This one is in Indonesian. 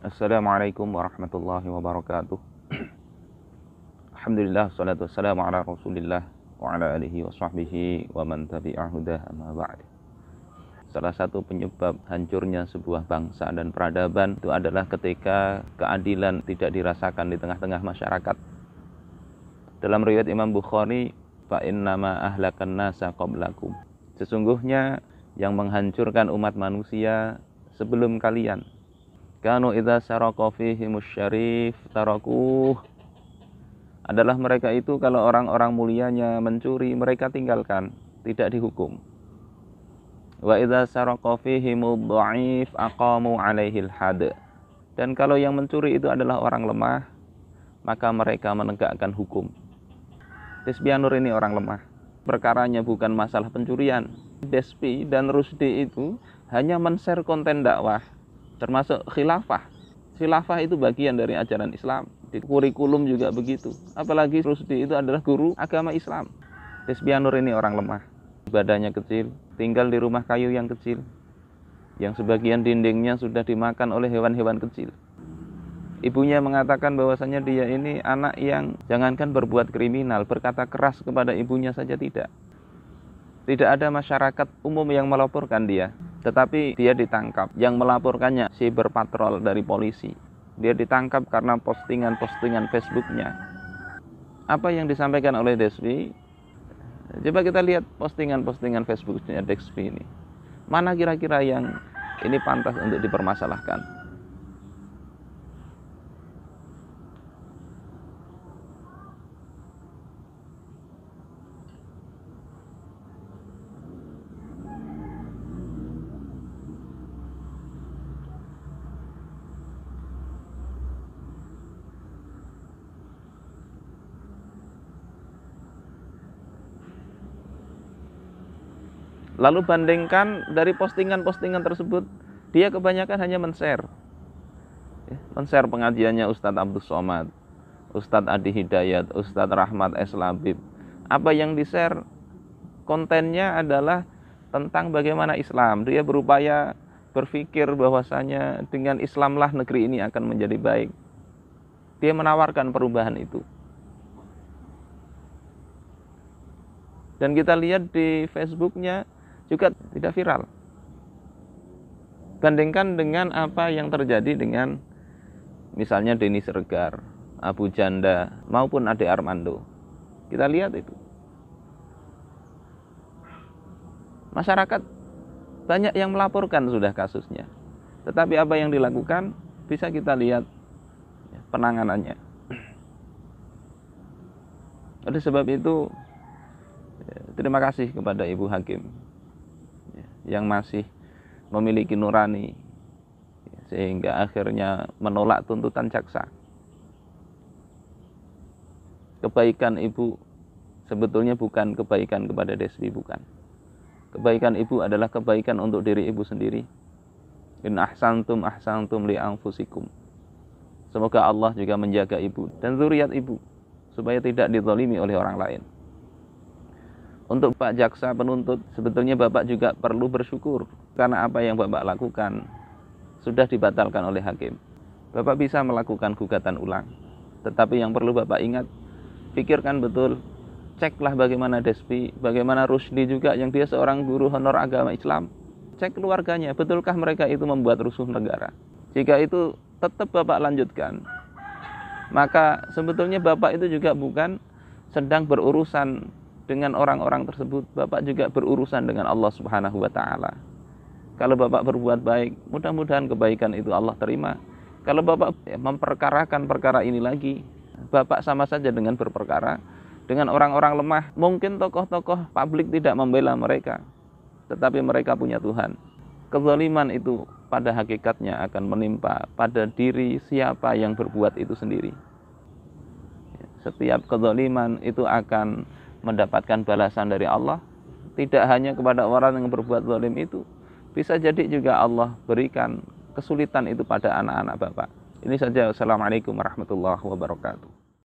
Assalamualaikum warahmatullahi wabarakatuh Alhamdulillah Salatu wassalamu ala rasulillah Wa ala alihi wa sahbihi Wa man tabi'ah hudah amma ba'd Salah satu penyebab hancurnya sebuah bangsa dan peradaban itu adalah ketika keadilan tidak dirasakan di tengah-tengah masyarakat. Dalam riwayat Imam Bukhari, Fa nama ahlakan nasa qablakum. Sesungguhnya yang menghancurkan umat manusia sebelum kalian Kanu idza saraqa fihi musyarif tarakuh. Adalah mereka itu kalau orang-orang mulianya mencuri, mereka tinggalkan, tidak dihukum. Wa idza saraqa fihi mudhaif aqamu alaihil had. Dan kalau yang mencuri itu adalah orang lemah, maka mereka menegakkan hukum. Tisbianur ini orang lemah. Perkaranya bukan masalah pencurian. Despi dan Rusdi itu hanya men-share konten dakwah termasuk khilafah khilafah itu bagian dari ajaran Islam di kurikulum juga begitu apalagi Rusdi itu adalah guru agama Islam Despianur ini orang lemah badannya kecil tinggal di rumah kayu yang kecil yang sebagian dindingnya sudah dimakan oleh hewan-hewan kecil Ibunya mengatakan bahwasanya dia ini anak yang jangankan berbuat kriminal, berkata keras kepada ibunya saja tidak. Tidak ada masyarakat umum yang melaporkan dia. Tetapi dia ditangkap. Yang melaporkannya si berpatrol dari polisi. Dia ditangkap karena postingan-postingan Facebooknya. Apa yang disampaikan oleh Desvi? Coba kita lihat postingan-postingan Facebooknya Desvi ini. Mana kira-kira yang ini pantas untuk dipermasalahkan? Lalu bandingkan dari postingan-postingan tersebut, dia kebanyakan hanya men-share. Ya, men-share pengajiannya Ustadz Abdul Somad, Ustadz Adi Hidayat, Ustadz Rahmat S. Labib. Apa yang di-share kontennya adalah tentang bagaimana Islam. Dia berupaya berpikir bahwasanya dengan Islamlah negeri ini akan menjadi baik. Dia menawarkan perubahan itu. dan kita lihat di Facebooknya juga tidak viral. Bandingkan dengan apa yang terjadi dengan misalnya Denny Sergar, Abu Janda, maupun Ade Armando. Kita lihat itu. Masyarakat banyak yang melaporkan sudah kasusnya. Tetapi apa yang dilakukan bisa kita lihat penanganannya. Oleh sebab itu, terima kasih kepada Ibu Hakim yang masih memiliki nurani sehingga akhirnya menolak tuntutan jaksa. Kebaikan ibu sebetulnya bukan kebaikan kepada Desri bukan. Kebaikan ibu adalah kebaikan untuk diri ibu sendiri. In ahsantum ahsantum li anfusikum. Semoga Allah juga menjaga ibu dan zuriat ibu supaya tidak ditolimi oleh orang lain. Untuk Pak Jaksa penuntut, sebetulnya Bapak juga perlu bersyukur karena apa yang Bapak lakukan sudah dibatalkan oleh hakim. Bapak bisa melakukan gugatan ulang. Tetapi yang perlu Bapak ingat, pikirkan betul, ceklah bagaimana Despi, bagaimana Rusdi juga yang dia seorang guru honor agama Islam. Cek keluarganya, betulkah mereka itu membuat rusuh negara? Jika itu tetap Bapak lanjutkan, maka sebetulnya Bapak itu juga bukan sedang berurusan dengan orang-orang tersebut, Bapak juga berurusan dengan Allah Subhanahu wa taala. Kalau Bapak berbuat baik, mudah-mudahan kebaikan itu Allah terima. Kalau Bapak ya, memperkarakan perkara ini lagi, Bapak sama saja dengan berperkara dengan orang-orang lemah. Mungkin tokoh-tokoh publik tidak membela mereka, tetapi mereka punya Tuhan. Kezaliman itu pada hakikatnya akan menimpa pada diri siapa yang berbuat itu sendiri. Ya, setiap kezaliman itu akan mendapatkan balasan dari Allah tidak hanya kepada orang yang berbuat zalim itu bisa jadi juga Allah berikan kesulitan itu pada anak-anak Bapak ini saja Assalamualaikum warahmatullahi wabarakatuh